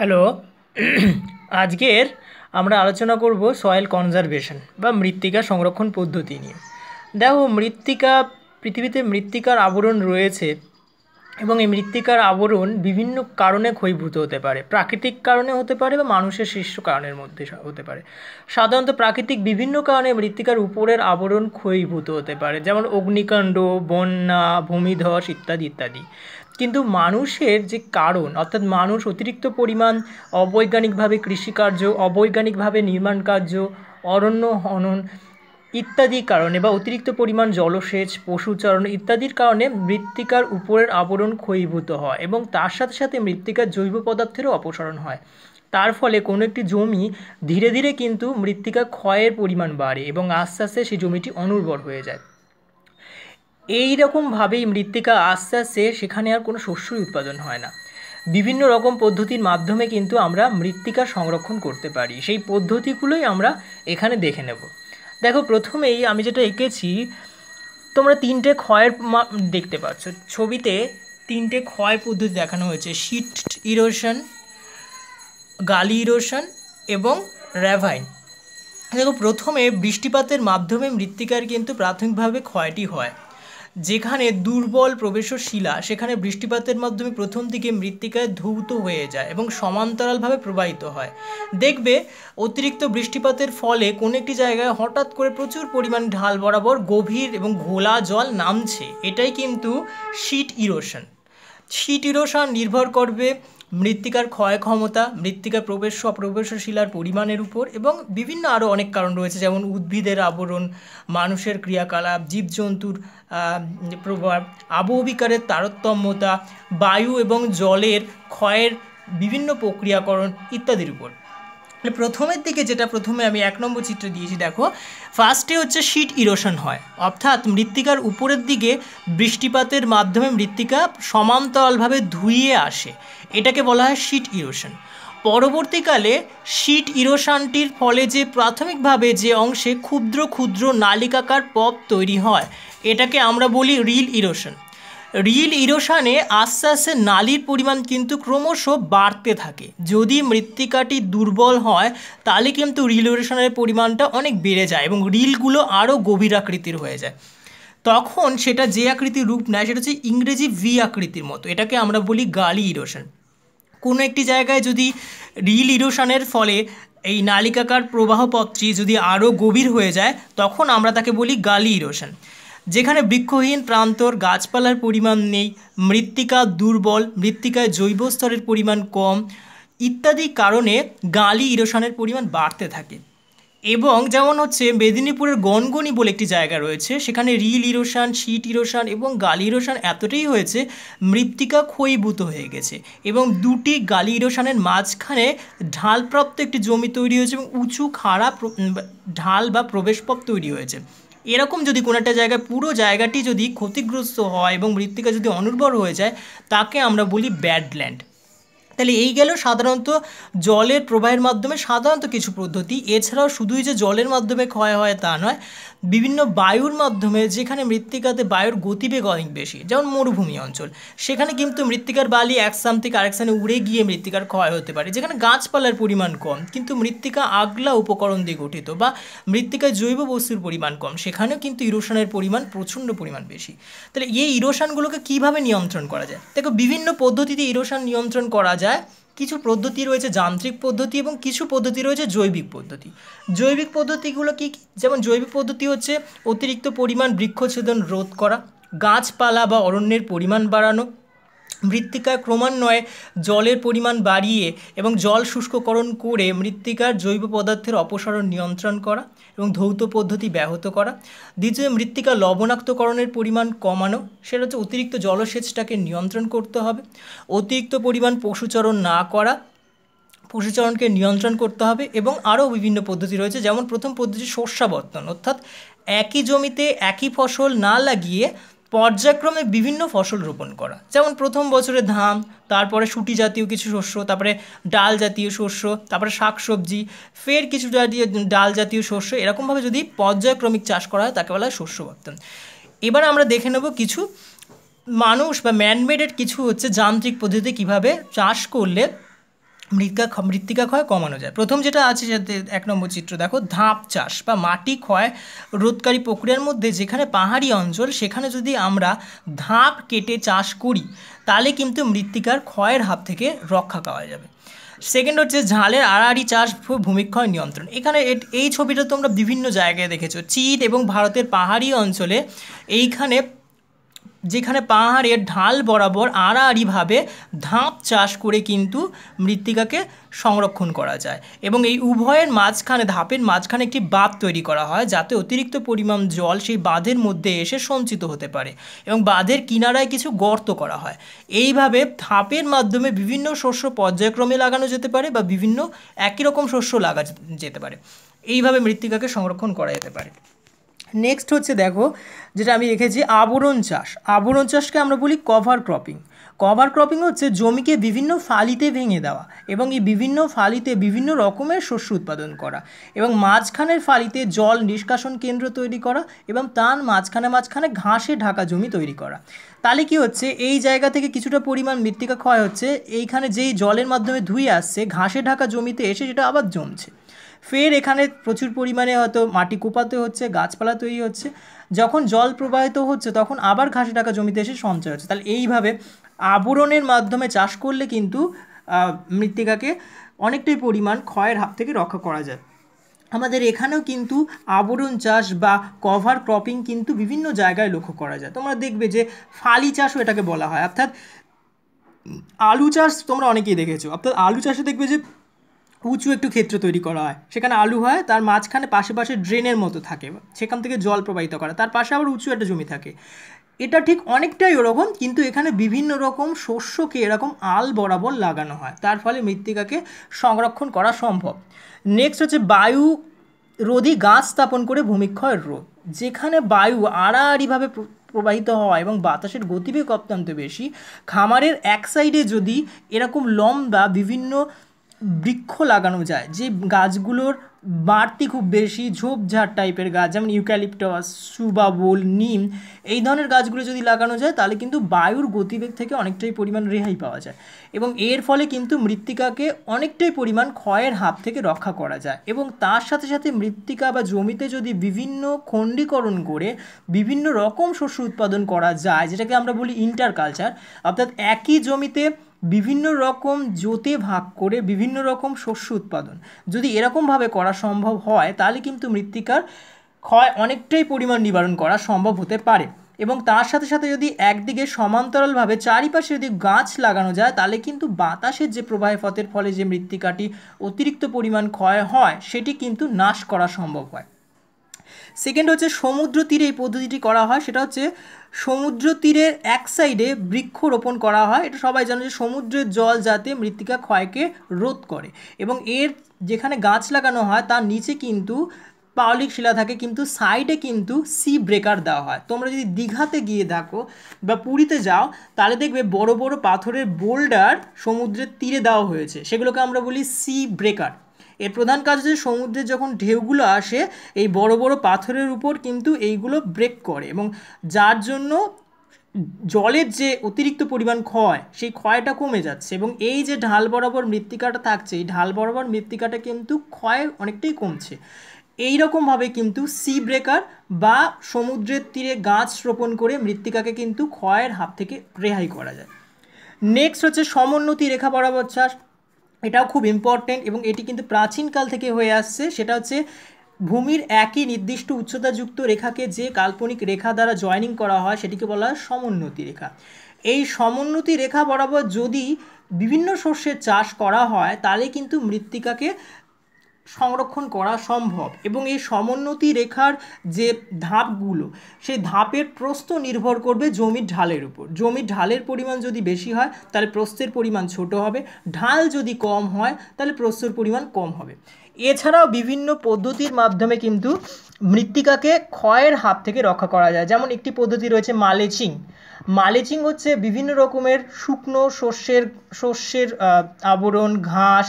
hello আজকের আমরা আলোচনা করব সয়েল কনজারভেশন বা মৃত্তিকা সংরক্ষণ পদ্ধতি নিয়ে দেখো মৃত্তিকা পৃথিবীতে মৃত্তিকার আবরণ রয়েছে এবং এই মৃত্তিকার আবরণ বিভিন্ন কারণে ক্ষয়ীভূত হতে পারে প্রাকৃতিক কারণে হতে পারে বা মানুষের সৃষ্ট কারণের মধ্যে হতে পারে সাধারণত প্রাকৃতিক বিভিন্ন কারণে মৃত্তিকার উপরের আবরণ ক্ষয়ীভূত হতে পারে যেমন অগ্নিকাণ্ড বন্যা ভূমিধস ইত্যাদি ইত্যাদি কিন্তু মানুষের যে কারণ অর্থাৎ মানুষ অতিরিক্ত পরিমাণ অবৈজ্ঞানিকভাবে কৃষিকার্য অবৈজ্ঞানিকভাবে নির্মাণ কার্য অরণ্য হনন ইত্যাদি কারণে বা অতিরিক্ত পরিমাণ জলসেচ পশুচারণ ইত্যাদির কারণে মৃত্তিকার উপরের আবরণ ক্ষয়ীভূত হয় এবং তার সাথে সাথে মৃত্তিকার জৈব পদার্থেরও অপসারণ হয় তার ফলে কোনো একটি জমি ধীরে ধীরে কিন্তু মৃত্তিকা ক্ষয়ের পরিমাণ বাড়ে এবং আস্তে আস্তে সেই জমিটি অনুর্বর হয়ে যায় এই রকমভাবেই মৃত্তিকা আস্তে আস্তে সেখানে আর কোনো শস্যই উৎপাদন হয় না বিভিন্ন রকম পদ্ধতির মাধ্যমে কিন্তু আমরা মৃত্তিকা সংরক্ষণ করতে পারি সেই পদ্ধতিগুলোই আমরা এখানে দেখে নেব দেখো প্রথমেই আমি যেটা এঁকেছি তোমরা তিনটে ক্ষয়ের দেখতে পাচ্ছ ছবিতে তিনটে ক্ষয় পদ্ধতি দেখানো হয়েছে শিট ইরোশন গালি ইরোশন এবং র্যাভাইন দেখো প্রথমে বৃষ্টিপাতের মাধ্যমে মৃত্তিকার কিন্তু প্রাথমিকভাবে ক্ষয়টি হয় যেখানে দুর্বল প্রবেশ শিলা সেখানে বৃষ্টিপাতের মাধ্যমে প্রথম দিকে মৃত্তিকায় ধৌত হয়ে যায় এবং সমান্তরালভাবে প্রবাহিত হয় দেখবে অতিরিক্ত বৃষ্টিপাতের ফলে কোনো একটি জায়গায় হঠাৎ করে প্রচুর পরিমাণ ঢাল বরাবর গভীর এবং ঘোলা জল নামছে এটাই কিন্তু শীত ইরোশন শীত ইরোশন নির্ভর করবে মৃত্তিকার ক্ষয় ক্ষমতা মৃত্তিকার প্রবেশ অপ্রবেশ শিলার পরিমাণের উপর এবং বিভিন্ন আরও অনেক কারণ রয়েছে যেমন উদ্ভিদের আবরণ মানুষের ক্রিয়াকলাপ জীবজন্তুর প্রভাব আবহবিকারের তারতম্যতা বায়ু এবং জলের ক্ষয়ের বিভিন্ন প্রক্রিয়াকরণ ইত্যাদির উপর মানে প্রথমের দিকে যেটা প্রথমে আমি এক নম্বর চিত্র দিয়েছি দেখো ফার্স্টে হচ্ছে শীত ইরোশন হয় অর্থাৎ মৃত্তিকার উপরের দিকে বৃষ্টিপাতের মাধ্যমে মৃত্তিকা সমান্তরালভাবে ধুইয়ে আসে এটাকে বলা হয় শীত ইরোশন পরবর্তীকালে শীত ইরোশানটির ফলে যে প্রাথমিকভাবে যে অংশে ক্ষুদ্র ক্ষুদ্র নালিকাকার পপ তৈরি হয় এটাকে আমরা বলি রিল ইরোশন রিল ইরোশানে আস্তে আস্তে নালির পরিমাণ কিন্তু ক্রমশ বাড়তে থাকে যদি মৃত্তিকাটি দুর্বল হয় তাহলে কিন্তু রিল ইরোশানের পরিমাণটা অনেক বেড়ে যায় এবং রিলগুলো আরও গভীর আকৃতির হয়ে যায় তখন সেটা যে আকৃতির রূপ নেয় সেটা হচ্ছে ইংরেজি ভি আকৃতির মতো এটাকে আমরা বলি গালি ইরোশান কোনো একটি জায়গায় যদি রিল ইরোশানের ফলে এই নালিকাকার প্রবাহপথটি যদি আরও গভীর হয়ে যায় তখন আমরা তাকে বলি গালি ইরোশান যেখানে বৃক্ষহীন প্রান্তর গাছপালার পরিমাণ নেই মৃত্তিকা দুর্বল মৃত্তিকায় জৈব স্তরের পরিমাণ কম ইত্যাদি কারণে গালি ইরোশনের পরিমাণ বাড়তে থাকে এবং যেমন হচ্ছে মেদিনীপুরের গনগনি বলে একটি জায়গা রয়েছে সেখানে রিল ইরোশান শীট ইরোশান এবং গালি ইরোশান এতটাই হয়েছে মৃত্তিকা ক্ষয়ীভূত হয়ে গেছে এবং দুটি গালি ইরোশানের মাঝখানে ঢালপ্রাপ্ত একটি জমি তৈরি হয়েছে এবং উঁচু খাড়া ঢাল বা প্রবেশপথ তৈরি হয়েছে এরকম যদি কোনো একটা জায়গায় পুরো জায়গাটি যদি ক্ষতিগ্রস্ত হয় এবং মৃত্তিকা যদি অনুর্বর হয়ে যায় তাকে আমরা বলি ব্যাডল্যান্ড তাহলে এই গেল সাধারণত জলের প্রবাহের মাধ্যমে সাধারণত কিছু পদ্ধতি এছাড়াও শুধুই যে জলের মাধ্যমে ক্ষয় হয় তা নয় বিভিন্ন বায়ুর মাধ্যমে যেখানে মৃত্তিকাতে বায়ুর গতিবেগ অনেক বেশি যেমন মরুভূমি অঞ্চল সেখানে কিন্তু মৃত্তিকার বালি এক স্থান থেকে আরেক স্থানে উড়ে গিয়ে মৃত্তিকার ক্ষয় হতে পারে যেখানে গাছপালার পরিমাণ কম কিন্তু মৃত্তিকা আগলা উপকরণ দিয়ে গঠিত বা মৃত্তিকায় জৈব বস্তুর পরিমাণ কম সেখানেও কিন্তু ইরোশনের পরিমাণ প্রচণ্ড পরিমাণ বেশি তাহলে এই ইরোশানগুলোকে কিভাবে নিয়ন্ত্রণ করা যায় দেখো বিভিন্ন পদ্ধতিতে ইরোশান নিয়ন্ত্রণ করা যায় কিছু পদ্ধতি রয়েছে যান্ত্রিক পদ্ধতি এবং কিছু পদ্ধতি রয়েছে জৈবিক পদ্ধতি জৈবিক পদ্ধতিগুলো কী যেমন জৈবিক পদ্ধতি হচ্ছে অতিরিক্ত পরিমাণ বৃক্ষছেদন রোধ করা গাছপালা বা অরণ্যের পরিমাণ বাড়ানো মৃত্তিকা ক্রমান্বয়ে জলের পরিমাণ বাড়িয়ে এবং জল শুষ্ককরণ করে মৃত্তিকার জৈব পদার্থের অপসারণ নিয়ন্ত্রণ করা এবং ধৌত পদ্ধতি ব্যাহত করা দ্বিতীয় মৃত্তিকা লবণাক্তকরণের পরিমাণ কমানো সেটা হচ্ছে অতিরিক্ত জলসেচটাকে নিয়ন্ত্রণ করতে হবে অতিরিক্ত পরিমাণ পশুচরণ না করা পশুচারণকে নিয়ন্ত্রণ করতে হবে এবং আরও বিভিন্ন পদ্ধতি রয়েছে যেমন প্রথম পদ্ধতি শস্যাবর্তন অর্থাৎ একই জমিতে একই ফসল না লাগিয়ে পর্যায়ক্রমে বিভিন্ন ফসল রোপণ করা যেমন প্রথম বছরে ধান তারপরে সুটি জাতীয় কিছু শস্য তারপরে ডাল জাতীয় শস্য তারপরে শাক সবজি ফের কিছু জাতীয় ডাল জাতীয় শস্য এরকমভাবে যদি পর্যায়ক্রমিক চাষ করা হয় তাকে বলা হয় শস্য বর্তন এবার আমরা দেখে নেব কিছু মানুষ বা ম্যানমেডের কিছু হচ্ছে যান্ত্রিক পদ্ধতিতে কিভাবে চাষ করলে মৃত্তিকা মৃত্তিকা ক্ষয় কমানো যায় প্রথম যেটা আছে যাতে এক নম্বর চিত্র দেখো ধাপ চাষ বা মাটি ক্ষয় রোধকারী প্রক্রিয়ার মধ্যে যেখানে পাহাড়ি অঞ্চল সেখানে যদি আমরা ধাপ কেটে চাষ করি তাহলে কিন্তু মৃত্তিকার ক্ষয়ের হাত থেকে রক্ষা পাওয়া যাবে সেকেন্ড হচ্ছে ঝালের আড়াআড়ি চাষ ভূমিক্ষয় নিয়ন্ত্রণ এখানে এই ছবিটা তোমরা বিভিন্ন জায়গায় দেখেছো চীন এবং ভারতের পাহাড়ি অঞ্চলে এইখানে যেখানে পাহাড়ের ঢাল বরাবর আড়াআড়িভাবে ধাপ চাষ করে কিন্তু মৃত্তিকাকে সংরক্ষণ করা যায় এবং এই উভয়ের মাঝখানে ধাপের মাঝখানে একটি বাঁধ তৈরি করা হয় যাতে অতিরিক্ত পরিমাণ জল সেই বাঁধের মধ্যে এসে সঞ্চিত হতে পারে এবং বাঁধের কিনারায় কিছু গর্ত করা হয় এইভাবে ধাপের মাধ্যমে বিভিন্ন শস্য পর্যায়ক্রমে লাগানো যেতে পারে বা বিভিন্ন একই রকম শস্য লাগা যেতে পারে এইভাবে মৃত্তিকাকে সংরক্ষণ করা যেতে পারে নেক্সট হচ্ছে দেখো যেটা আমি রেখেছি আবরণ চাষ আবরণ চাষকে আমরা বলি কভার ক্রপিং কভার ক্রপিং হচ্ছে জমিকে বিভিন্ন ফালিতে ভেঙে দেওয়া এবং এই বিভিন্ন ফালিতে বিভিন্ন রকমের শস্য উৎপাদন করা এবং মাঝখানের ফালিতে জল নিষ্কাশন কেন্দ্র তৈরি করা এবং তার মাঝখানে মাঝখানে ঘাসে ঢাকা জমি তৈরি করা তাহলে কি হচ্ছে এই জায়গা থেকে কিছুটা পরিমাণ মৃত্তিকা ক্ষয় হচ্ছে এইখানে যেই জলের মাধ্যমে ধুয়ে আসছে ঘাসে ঢাকা জমিতে এসে সেটা আবার জমছে ফের এখানে প্রচুর পরিমাণে হয়তো মাটি কোপাতে হচ্ছে গাছপালা তৈরি হচ্ছে যখন জল প্রবাহিত হচ্ছে তখন আবার ঘাসে ঢাকা জমিতে এসে সঞ্চয় হচ্ছে তাহলে এইভাবে আবরণের মাধ্যমে চাষ করলে কিন্তু মৃত্তিকাকে অনেকটাই পরিমাণ ক্ষয়ের হাত থেকে রক্ষা করা যায় আমাদের এখানেও কিন্তু আবরণ চাষ বা কভার ক্রপিং কিন্তু বিভিন্ন জায়গায় লক্ষ্য করা যায় তোমরা দেখবে যে ফালি চাষও এটাকে বলা হয় অর্থাৎ আলু চাষ তোমরা অনেকেই দেখেছো অর্থাৎ আলু চাষে দেখবে যে উঁচু একটু ক্ষেত্র তৈরি করা হয় সেখানে আলু হয় তার মাঝখানে পাশে পাশে ড্রেনের মতো থাকে সেখান থেকে জল প্রবাহিত করা তার পাশে আবার উঁচু একটা জমি থাকে এটা ঠিক অনেকটাই ওরকম কিন্তু এখানে বিভিন্ন রকম শস্যকে এরকম আল বরাবর লাগানো হয় তার ফলে মৃত্তিকাকে সংরক্ষণ করা সম্ভব নেক্সট হচ্ছে বায়ু রোধি গাছ স্থাপন করে ভূমিক্ষয় রোধ যেখানে বায়ু আড়াআড়িভাবে প্রবাহিত হওয়া এবং বাতাসের গতিবেগ অত্যন্ত বেশি খামারের এক সাইডে যদি এরকম লম্বা বিভিন্ন বৃক্ষ লাগানো যায় যে গাছগুলোর বাড়তি খুব বেশি ঝোপঝাড় টাইপের গাছ যেমন ইউক্যালিপটাস সুবাবুল নিম এই ধরনের গাছগুলো যদি লাগানো যায় তাহলে কিন্তু বায়ুর গতিবেগ থেকে অনেকটাই পরিমাণ রেহাই পাওয়া যায় এবং এর ফলে কিন্তু মৃত্তিকাকে অনেকটাই পরিমাণ ক্ষয়ের হাত থেকে রক্ষা করা যায় এবং তার সাথে সাথে মৃত্তিকা বা জমিতে যদি বিভিন্ন খণ্ডীকরণ করে বিভিন্ন রকম শস্য উৎপাদন করা যায় যেটাকে আমরা বলি ইন্টারকালচার অর্থাৎ একই জমিতে বিভিন্ন রকম জোতে ভাগ করে বিভিন্ন রকম শস্য উৎপাদন যদি এরকমভাবে করা সম্ভব হয় তাহলে কিন্তু মৃত্তিকার ক্ষয় অনেকটাই পরিমাণ নিবারণ করা সম্ভব হতে পারে এবং তার সাথে সাথে যদি একদিকে সমান্তরালভাবে চারিপাশে যদি গাছ লাগানো যায় তাহলে কিন্তু বাতাসের যে প্রবাহপথের ফলে যে মৃত্তিকাটি অতিরিক্ত পরিমাণ ক্ষয় হয় সেটি কিন্তু নাশ করা সম্ভব হয় সেকেন্ড হচ্ছে সমুদ্র তীরে এই পদ্ধতিটি করা হয় সেটা হচ্ছে সমুদ্র তীরের এক সাইডে বৃক্ষ রোপণ করা হয় এটা সবাই জানো যে সমুদ্রের জল যাতে মৃত্তিকা ক্ষয়কে রোধ করে এবং এর যেখানে গাছ লাগানো হয় তার নিচে কিন্তু পাওলিক শিলা থাকে কিন্তু সাইডে কিন্তু সি ব্রেকার দেওয়া হয় তোমরা যদি দীঘাতে গিয়ে দেখো বা পুরীতে যাও তাহলে দেখবে বড় বড় পাথরের বোল্ডার সমুদ্রের তীরে দেওয়া হয়েছে সেগুলোকে আমরা বলি সি ব্রেকার এর প্রধান কাজ হচ্ছে সমুদ্রে যখন ঢেউগুলো আসে এই বড় বড় পাথরের উপর কিন্তু এইগুলো ব্রেক করে এবং যার জন্য জলের যে অতিরিক্ত পরিমাণ ক্ষয় সেই ক্ষয়টা কমে যাচ্ছে এবং এই যে ঢাল বরাবর মৃত্তিকাটা থাকছে এই ঢাল বরাবর মৃত্তিকাটা কিন্তু ক্ষয় অনেকটাই কমছে এই রকমভাবে কিন্তু সি ব্রেকার বা সমুদ্রের তীরে গাছ রোপণ করে মৃত্তিকাকে কিন্তু ক্ষয়ের হাত থেকে রেহাই করা যায় নেক্সট হচ্ছে সমোন্নতি রেখা বরাবর চাষ এটাও খুব ইম্পর্টেন্ট এবং এটি কিন্তু প্রাচীনকাল থেকে হয়ে আসছে সেটা হচ্ছে ভূমির একই নির্দিষ্ট উচ্চতাযুক্ত রেখাকে যে কাল্পনিক রেখা দ্বারা জয়নিং করা হয় সেটিকে বলা হয় সমোন্নতি রেখা এই সমোন্নতি রেখা বরাবর যদি বিভিন্ন শস্যের চাষ করা হয় তাহলে কিন্তু মৃত্তিকাকে সংরক্ষণ করা সম্ভব এবং এই সমোন্নতি রেখার যে ধাপগুলো সেই ধাপের প্রস্থ নির্ভর করবে জমির ঢালের উপর জমির ঢালের পরিমাণ যদি বেশি হয় তাহলে প্রস্থের পরিমাণ ছোট হবে ঢাল যদি কম হয় তাহলে প্রস্তর পরিমাণ কম হবে এছাড়াও বিভিন্ন পদ্ধতির মাধ্যমে কিন্তু মৃত্তিকাকে ক্ষয়ের হাত থেকে রক্ষা করা যায় যেমন একটি পদ্ধতি রয়েছে মালেচিং মালেচিং হচ্ছে বিভিন্ন রকমের শুকনো শস্যের শস্যের আবরণ ঘাস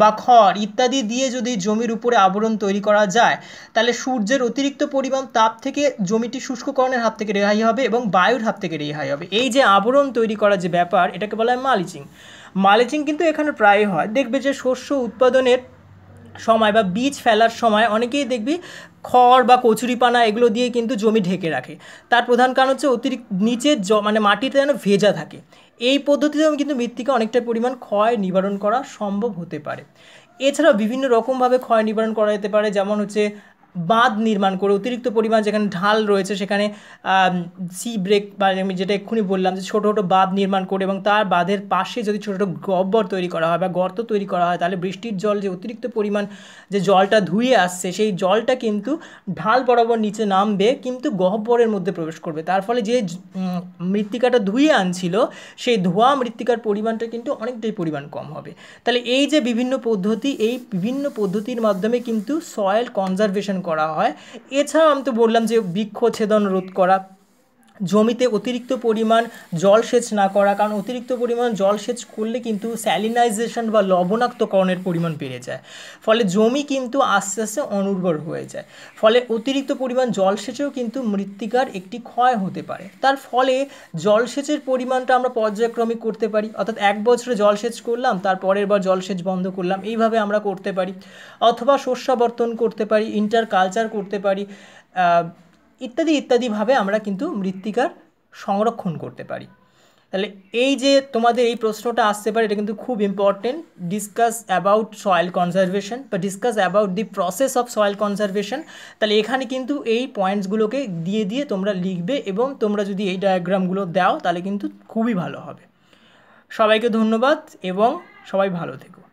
বা খড় ইত্যাদি দিয়ে যদি জমির উপরে আবরণ তৈরি করা যায় তাহলে সূর্যের অতিরিক্ত পরিমাণ তাপ থেকে জমিটি শুষ্ককরণের হাত থেকে রেহাই হবে এবং বায়ুর হাত থেকে রেহাই হবে এই যে আবরণ তৈরি করার যে ব্যাপার এটাকে বলা হয় মালিচিং মালেচিং কিন্তু এখানে প্রায় হয় দেখবে যে শস্য উৎপাদনের সময় বা বীজ ফেলার সময় অনেকেই দেখবি খড় বা কচুরিপানা এগুলো দিয়ে কিন্তু জমি ঢেকে রাখে তার প্রধান কারণ হচ্ছে অতিরিক্ত নিচে জ মানে মাটিতে যেন ভেজা থাকে এই পদ্ধতিতেও কিন্তু মৃত্তিকা অনেকটা পরিমাণ ক্ষয় নিবারণ করা সম্ভব হতে পারে এছাড়াও বিভিন্ন রকমভাবে ক্ষয় নিবারণ করা যেতে পারে যেমন হচ্ছে বাঁধ নির্মাণ করে অতিরিক্ত পরিমাণ যেখানে ঢাল রয়েছে সেখানে সি ব্রেক বা আমি যেটা এক্ষুনি বললাম যে ছোটো ছোটো বাঁধ নির্মাণ করে এবং তার বাঁধের পাশে যদি ছোটো ছোটো গব্বর তৈরি করা হয় বা গর্ত তৈরি করা হয় তাহলে বৃষ্টির জল যে অতিরিক্ত পরিমাণ যে জলটা ধুয়ে আসছে সেই জলটা কিন্তু ঢাল বরাবর নিচে নামবে কিন্তু গহ্বরের মধ্যে প্রবেশ করবে তার ফলে যে মৃত্তিকাটা ধুয়ে আনছিল সেই ধোয়া মৃত্তিকার পরিমাণটা কিন্তু অনেকটাই পরিমাণ কম হবে তাহলে এই যে বিভিন্ন পদ্ধতি এই বিভিন্ন পদ্ধতির মাধ্যমে কিন্তু সয়েল কনজারভেশন করা হয় এছাড়াও আমি তো বললাম যে বৃক্ষ ছেদন রোধ করা জমিতে অতিরিক্ত পরিমাণ জলসেচ না করা কারণ অতিরিক্ত পরিমাণ জলসেচ করলে কিন্তু স্যালিনাইজেশন বা লবণাক্তকরণের পরিমাণ বেড়ে যায় ফলে জমি কিন্তু আস্তে আস্তে অনুর্বর হয়ে যায় ফলে অতিরিক্ত পরিমাণ জলসেচেও কিন্তু মৃত্তিকার একটি ক্ষয় হতে পারে তার ফলে জলসেচের পরিমাণটা আমরা পর্যায়ক্রমিক করতে পারি অর্থাৎ এক বছরে জলসেচ করলাম তার পরের বার জলসেচ বন্ধ করলাম এইভাবে আমরা করতে পারি অথবা শস্যাবর্তন করতে পারি ইন্টার কালচার করতে পারি ইত্যাদি ইত্যাদিভাবে আমরা কিন্তু মৃত্তিকার সংরক্ষণ করতে পারি তাহলে এই যে তোমাদের এই প্রশ্নটা আসতে পারে এটা কিন্তু খুব important discuss about soil conservation বা discuss about the process of soil conservation তাহলে এখানে কিন্তু এই পয়েন্টসগুলোকে দিয়ে দিয়ে তোমরা লিখবে এবং তোমরা যদি এই ডায়াগ্রামগুলো দাও তাহলে কিন্তু খুবই ভালো হবে সবাইকে ধন্যবাদ এবং সবাই ভালো থেকো